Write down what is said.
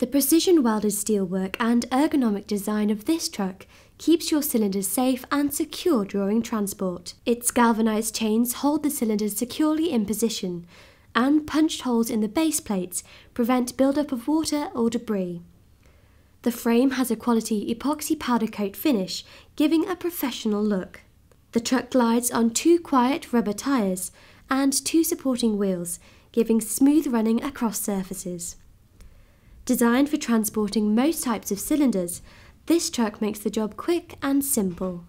The precision welded steelwork and ergonomic design of this truck keeps your cylinders safe and secure during transport. Its galvanised chains hold the cylinders securely in position, and punched holes in the base plates prevent buildup of water or debris. The frame has a quality epoxy powder coat finish, giving a professional look. The truck glides on two quiet rubber tyres and two supporting wheels, giving smooth running across surfaces. Designed for transporting most types of cylinders, this truck makes the job quick and simple.